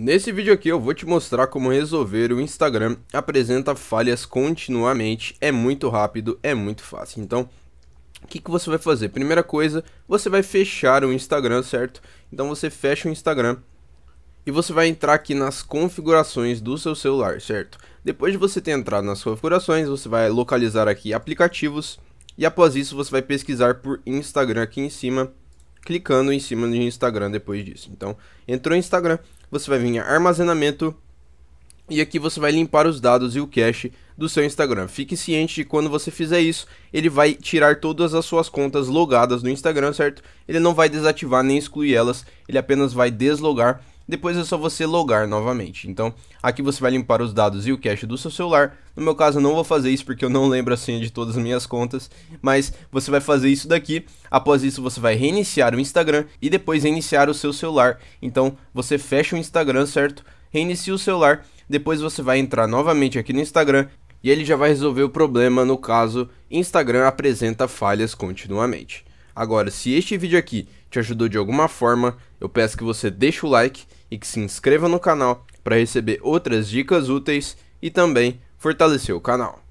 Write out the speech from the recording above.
Nesse vídeo aqui eu vou te mostrar como resolver o Instagram apresenta falhas continuamente, é muito rápido, é muito fácil. Então, o que, que você vai fazer? Primeira coisa, você vai fechar o Instagram, certo? Então você fecha o Instagram e você vai entrar aqui nas configurações do seu celular, certo? Depois de você ter entrado nas configurações, você vai localizar aqui aplicativos e após isso você vai pesquisar por Instagram aqui em cima clicando em cima de Instagram depois disso. Então, entrou no Instagram, você vai vir em armazenamento e aqui você vai limpar os dados e o cache do seu Instagram. Fique ciente de quando você fizer isso, ele vai tirar todas as suas contas logadas no Instagram, certo? Ele não vai desativar nem excluir elas, ele apenas vai deslogar depois é só você logar novamente. Então, aqui você vai limpar os dados e o cache do seu celular. No meu caso, eu não vou fazer isso porque eu não lembro a senha de todas as minhas contas, mas você vai fazer isso daqui. Após isso, você vai reiniciar o Instagram e depois reiniciar o seu celular. Então, você fecha o Instagram, certo? Reinicia o celular, depois você vai entrar novamente aqui no Instagram e ele já vai resolver o problema no caso Instagram apresenta falhas continuamente. Agora, se este vídeo aqui te ajudou de alguma forma, eu peço que você deixe o like e que se inscreva no canal para receber outras dicas úteis e também fortalecer o canal.